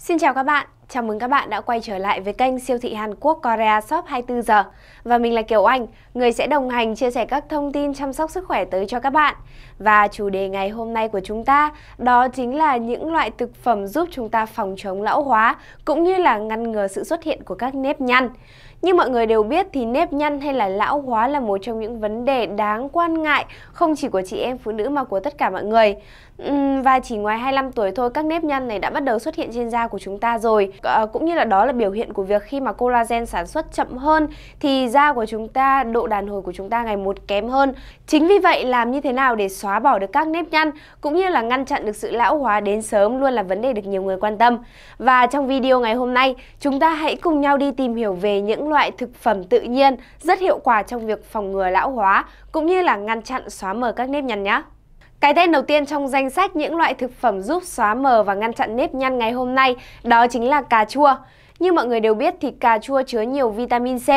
Xin chào các bạn. Chào mừng các bạn đã quay trở lại với kênh siêu thị Hàn Quốc Korea Shop 24 giờ. Và mình là Kiều Anh, người sẽ đồng hành chia sẻ các thông tin chăm sóc sức khỏe tới cho các bạn. Và chủ đề ngày hôm nay của chúng ta đó chính là những loại thực phẩm giúp chúng ta phòng chống lão hóa cũng như là ngăn ngừa sự xuất hiện của các nếp nhăn. Như mọi người đều biết thì nếp nhăn hay là lão hóa là một trong những vấn đề đáng quan ngại không chỉ của chị em phụ nữ mà của tất cả mọi người. Và chỉ ngoài 25 tuổi thôi các nếp nhăn này đã bắt đầu xuất hiện trên da của chúng ta rồi Ờ, cũng như là đó là biểu hiện của việc khi mà collagen sản xuất chậm hơn thì da của chúng ta độ đàn hồi của chúng ta ngày một kém hơn chính vì vậy làm như thế nào để xóa bỏ được các nếp nhăn cũng như là ngăn chặn được sự lão hóa đến sớm luôn là vấn đề được nhiều người quan tâm và trong video ngày hôm nay chúng ta hãy cùng nhau đi tìm hiểu về những loại thực phẩm tự nhiên rất hiệu quả trong việc phòng ngừa lão hóa cũng như là ngăn chặn xóa mờ các nếp nhăn nhé cái tên đầu tiên trong danh sách những loại thực phẩm giúp xóa mờ và ngăn chặn nếp nhăn ngày hôm nay đó chính là cà chua. Như mọi người đều biết thì cà chua chứa nhiều vitamin C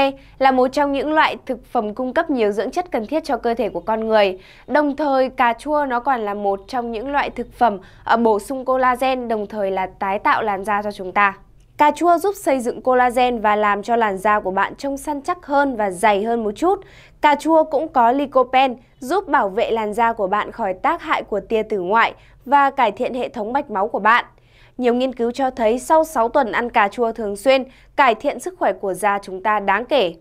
là một trong những loại thực phẩm cung cấp nhiều dưỡng chất cần thiết cho cơ thể của con người. Đồng thời cà chua nó còn là một trong những loại thực phẩm ờ, bổ sung collagen đồng thời là tái tạo làn da cho chúng ta. Cà chua giúp xây dựng collagen và làm cho làn da của bạn trông săn chắc hơn và dày hơn một chút. Cà chua cũng có lycopene giúp bảo vệ làn da của bạn khỏi tác hại của tia tử ngoại và cải thiện hệ thống mạch máu của bạn. Nhiều nghiên cứu cho thấy sau 6 tuần ăn cà chua thường xuyên, cải thiện sức khỏe của da chúng ta đáng kể.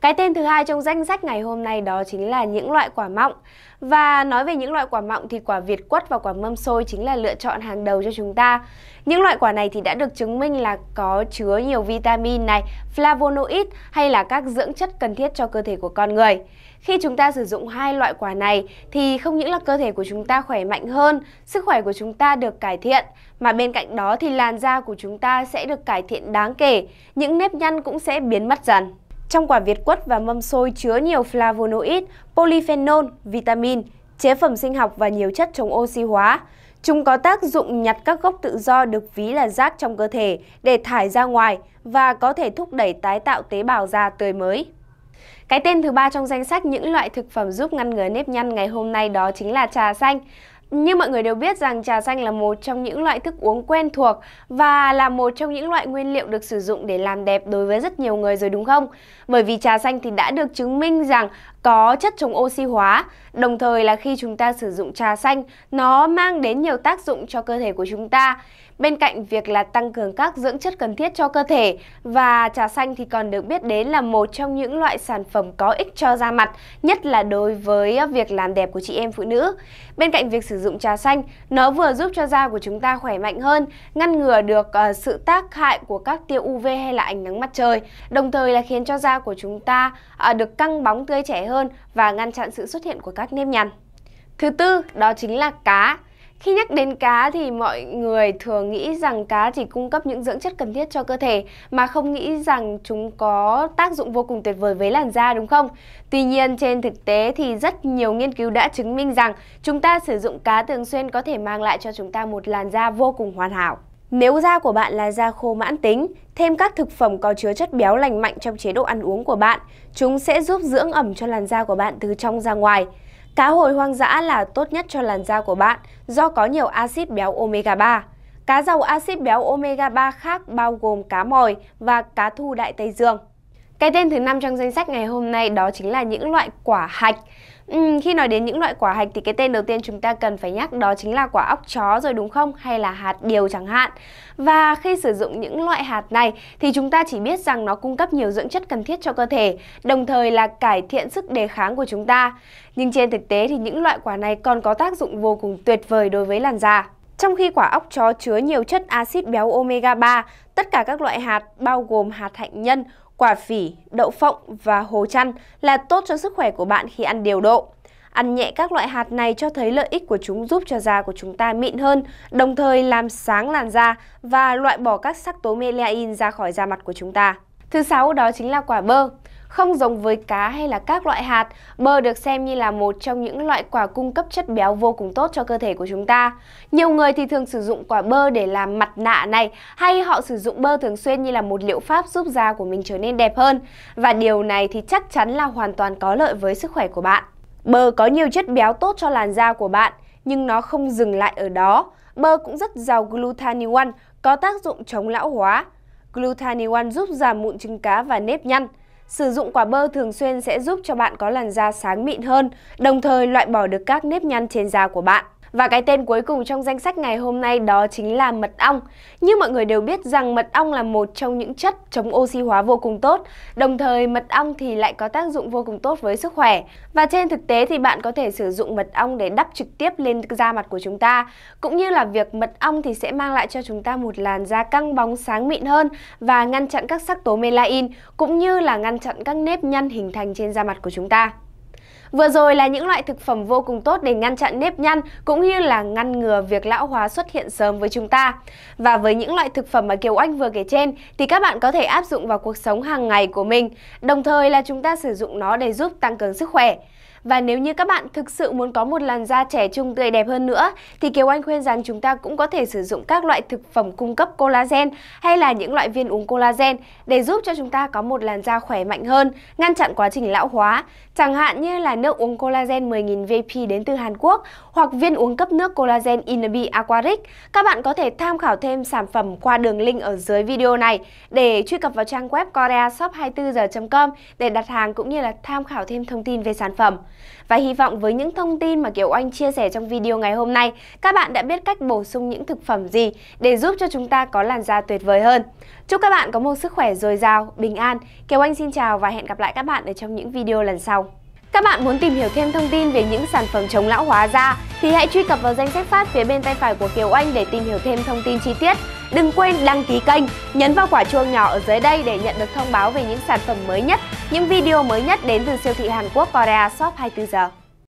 Cái tên thứ hai trong danh sách ngày hôm nay đó chính là những loại quả mọng. Và nói về những loại quả mọng thì quả việt quất và quả mâm xôi chính là lựa chọn hàng đầu cho chúng ta. Những loại quả này thì đã được chứng minh là có chứa nhiều vitamin này, flavonoid hay là các dưỡng chất cần thiết cho cơ thể của con người. Khi chúng ta sử dụng hai loại quả này thì không những là cơ thể của chúng ta khỏe mạnh hơn, sức khỏe của chúng ta được cải thiện, mà bên cạnh đó thì làn da của chúng ta sẽ được cải thiện đáng kể, những nếp nhăn cũng sẽ biến mất dần. Trong quả việt quất và mâm xôi chứa nhiều flavonoid, polyphenol, vitamin, chế phẩm sinh học và nhiều chất chống oxy hóa. Chúng có tác dụng nhặt các gốc tự do được ví là rác trong cơ thể để thải ra ngoài và có thể thúc đẩy tái tạo tế bào da tươi mới. Cái tên thứ ba trong danh sách những loại thực phẩm giúp ngăn ngừa nếp nhăn ngày hôm nay đó chính là trà xanh. Như mọi người đều biết rằng trà xanh là một trong những loại thức uống quen thuộc và là một trong những loại nguyên liệu được sử dụng để làm đẹp đối với rất nhiều người rồi đúng không? Bởi vì trà xanh thì đã được chứng minh rằng có chất chống oxy hóa, đồng thời là khi chúng ta sử dụng trà xanh, nó mang đến nhiều tác dụng cho cơ thể của chúng ta. Bên cạnh việc là tăng cường các dưỡng chất cần thiết cho cơ thể và trà xanh thì còn được biết đến là một trong những loại sản phẩm có ích cho da mặt, nhất là đối với việc làm đẹp của chị em phụ nữ. Bên cạnh việc sử dụng trà xanh, nó vừa giúp cho da của chúng ta khỏe mạnh hơn, ngăn ngừa được ờ, sự tác hại của các tia UV hay là ánh nắng mặt trời, đồng thời là khiến cho da của chúng ta ờ, được căng bóng tươi trẻ hơn và ngăn chặn sự xuất hiện của các nếp nhăn. Thứ tư, đó chính là cá. Khi nhắc đến cá thì mọi người thường nghĩ rằng cá chỉ cung cấp những dưỡng chất cần thiết cho cơ thể mà không nghĩ rằng chúng có tác dụng vô cùng tuyệt vời với làn da đúng không? Tuy nhiên trên thực tế thì rất nhiều nghiên cứu đã chứng minh rằng chúng ta sử dụng cá thường xuyên có thể mang lại cho chúng ta một làn da vô cùng hoàn hảo. Nếu da của bạn là da khô mãn tính, thêm các thực phẩm có chứa chất béo lành mạnh trong chế độ ăn uống của bạn, chúng sẽ giúp dưỡng ẩm cho làn da của bạn từ trong ra ngoài. Cá hồi hoang dã là tốt nhất cho làn da của bạn do có nhiều axit béo omega 3. Cá giàu axit béo omega 3 khác bao gồm cá mòi và cá thu đại Tây Dương. Cái tên thứ năm trong danh sách ngày hôm nay đó chính là những loại quả hạch. Ừ, khi nói đến những loại quả hạch thì cái tên đầu tiên chúng ta cần phải nhắc đó chính là quả óc chó rồi đúng không? Hay là hạt điều chẳng hạn. Và khi sử dụng những loại hạt này thì chúng ta chỉ biết rằng nó cung cấp nhiều dưỡng chất cần thiết cho cơ thể, đồng thời là cải thiện sức đề kháng của chúng ta. Nhưng trên thực tế thì những loại quả này còn có tác dụng vô cùng tuyệt vời đối với làn da. Trong khi quả óc chó chứa nhiều chất axit béo omega 3, tất cả các loại hạt bao gồm hạt hạnh nhân, quả phỉ, đậu phộng và hồ chăn là tốt cho sức khỏe của bạn khi ăn điều độ. Ăn nhẹ các loại hạt này cho thấy lợi ích của chúng giúp cho da của chúng ta mịn hơn, đồng thời làm sáng làn da và loại bỏ các sắc tố melanin ra khỏi da mặt của chúng ta. Thứ sáu đó chính là quả bơ. Không giống với cá hay là các loại hạt, bơ được xem như là một trong những loại quả cung cấp chất béo vô cùng tốt cho cơ thể của chúng ta. Nhiều người thì thường sử dụng quả bơ để làm mặt nạ này, hay họ sử dụng bơ thường xuyên như là một liệu pháp giúp da của mình trở nên đẹp hơn. Và điều này thì chắc chắn là hoàn toàn có lợi với sức khỏe của bạn. Bơ có nhiều chất béo tốt cho làn da của bạn, nhưng nó không dừng lại ở đó. Bơ cũng rất giàu glutathione, có tác dụng chống lão hóa, Glutathione giúp giảm mụn trứng cá và nếp nhăn. Sử dụng quả bơ thường xuyên sẽ giúp cho bạn có làn da sáng mịn hơn, đồng thời loại bỏ được các nếp nhăn trên da của bạn. Và cái tên cuối cùng trong danh sách ngày hôm nay đó chính là mật ong. Như mọi người đều biết rằng mật ong là một trong những chất chống oxy hóa vô cùng tốt, đồng thời mật ong thì lại có tác dụng vô cùng tốt với sức khỏe. Và trên thực tế thì bạn có thể sử dụng mật ong để đắp trực tiếp lên da mặt của chúng ta, cũng như là việc mật ong thì sẽ mang lại cho chúng ta một làn da căng bóng sáng mịn hơn và ngăn chặn các sắc tố melanin cũng như là ngăn chặn các nếp nhăn hình thành trên da mặt của chúng ta. Vừa rồi là những loại thực phẩm vô cùng tốt để ngăn chặn nếp nhăn cũng như là ngăn ngừa việc lão hóa xuất hiện sớm với chúng ta. Và với những loại thực phẩm mà Kiều Anh vừa kể trên thì các bạn có thể áp dụng vào cuộc sống hàng ngày của mình, đồng thời là chúng ta sử dụng nó để giúp tăng cường sức khỏe. Và nếu như các bạn thực sự muốn có một làn da trẻ trung tươi đẹp hơn nữa thì Kiều Anh khuyên rằng chúng ta cũng có thể sử dụng các loại thực phẩm cung cấp collagen hay là những loại viên uống collagen để giúp cho chúng ta có một làn da khỏe mạnh hơn, ngăn chặn quá trình lão hóa. Chẳng hạn như là nước uống collagen 10.000 VP đến từ Hàn Quốc hoặc viên uống cấp nước collagen Inabi Aquaric. Các bạn có thể tham khảo thêm sản phẩm qua đường link ở dưới video này để truy cập vào trang web koreashop24h.com để đặt hàng cũng như là tham khảo thêm thông tin về sản phẩm. Và hy vọng với những thông tin mà Kiều Oanh chia sẻ trong video ngày hôm nay, các bạn đã biết cách bổ sung những thực phẩm gì để giúp cho chúng ta có làn da tuyệt vời hơn. Chúc các bạn có một sức khỏe dồi dào, bình an. Kiều Oanh xin chào và hẹn gặp lại các bạn ở trong những video lần sau. Các bạn muốn tìm hiểu thêm thông tin về những sản phẩm chống lão hóa da thì hãy truy cập vào danh sách phát phía bên tay phải của Kiều Oanh để tìm hiểu thêm thông tin chi tiết. Đừng quên đăng ký kênh, nhấn vào quả chuông nhỏ ở dưới đây để nhận được thông báo về những sản phẩm mới nhất, những video mới nhất đến từ siêu thị Hàn Quốc Korea Shop 24 giờ.